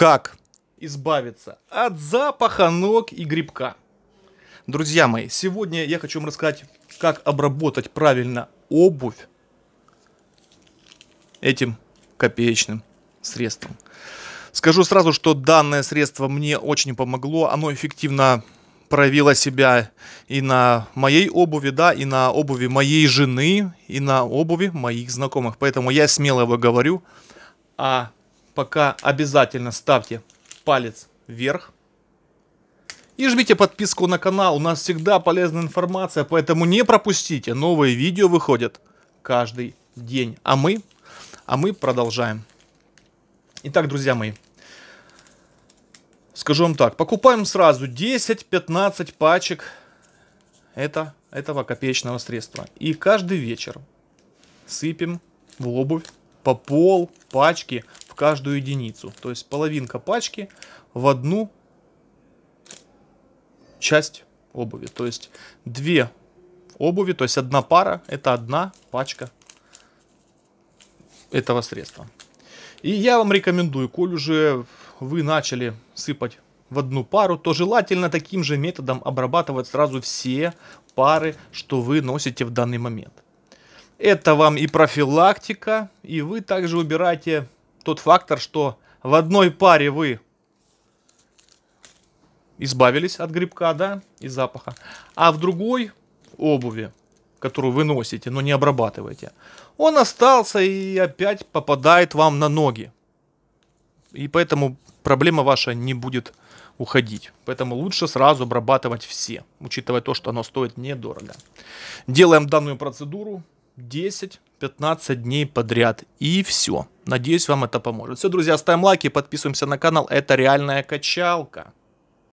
Как избавиться от запаха ног и грибка? Друзья мои, сегодня я хочу вам рассказать, как обработать правильно обувь этим копеечным средством. Скажу сразу, что данное средство мне очень помогло. Оно эффективно проявило себя и на моей обуви, да, и на обуви моей жены, и на обуви моих знакомых. Поэтому я смело его говорю. А пока обязательно ставьте палец вверх. И жмите подписку на канал, у нас всегда полезная информация, поэтому не пропустите, новые видео выходят каждый день. А мы, а мы продолжаем. Итак, друзья мои, скажу вам так, покупаем сразу 10-15 пачек это, этого копеечного средства. И каждый вечер сыпем в обувь по пол пачки каждую единицу. То есть половинка пачки в одну часть обуви. То есть две обуви, то есть одна пара, это одна пачка этого средства. И я вам рекомендую, коль уже вы начали сыпать в одну пару, то желательно таким же методом обрабатывать сразу все пары, что вы носите в данный момент. Это вам и профилактика, и вы также убираете тот фактор, что в одной паре вы избавились от грибка, да, и запаха, а в другой обуви, которую вы носите, но не обрабатываете, он остался и опять попадает вам на ноги. И поэтому проблема ваша не будет уходить. Поэтому лучше сразу обрабатывать все, учитывая то, что оно стоит недорого. Делаем данную процедуру 10-15 дней подряд. И все. Надеюсь, вам это поможет. Все, друзья, ставим лайки, подписываемся на канал. Это реальная качалка.